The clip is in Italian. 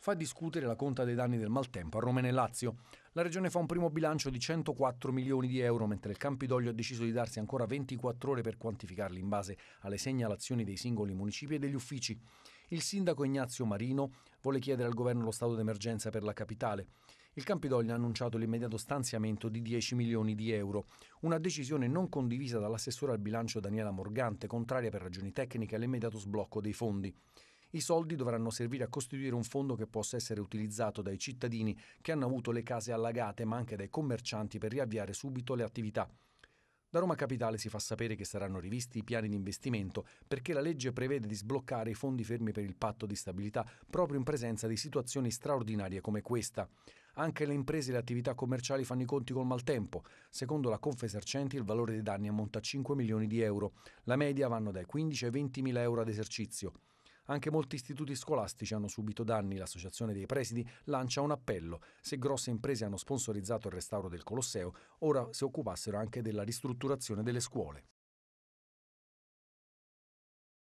fa discutere la conta dei danni del maltempo a Roma e Lazio. La regione fa un primo bilancio di 104 milioni di euro, mentre il Campidoglio ha deciso di darsi ancora 24 ore per quantificarli in base alle segnalazioni dei singoli municipi e degli uffici. Il sindaco Ignazio Marino vuole chiedere al governo lo stato d'emergenza per la capitale. Il Campidoglio ha annunciato l'immediato stanziamento di 10 milioni di euro, una decisione non condivisa dall'assessore al bilancio Daniela Morgante, contraria per ragioni tecniche all'immediato sblocco dei fondi. I soldi dovranno servire a costituire un fondo che possa essere utilizzato dai cittadini che hanno avuto le case allagate, ma anche dai commercianti per riavviare subito le attività. Da Roma Capitale si fa sapere che saranno rivisti i piani di investimento perché la legge prevede di sbloccare i fondi fermi per il patto di stabilità proprio in presenza di situazioni straordinarie come questa. Anche le imprese e le attività commerciali fanno i conti col maltempo. Secondo la Confesercenti il valore dei danni ammonta a 5 milioni di euro. La media vanno dai 15 ai 20 mila euro ad esercizio. Anche molti istituti scolastici hanno subito danni. L'associazione dei presidi lancia un appello. Se grosse imprese hanno sponsorizzato il restauro del Colosseo, ora si occupassero anche della ristrutturazione delle scuole.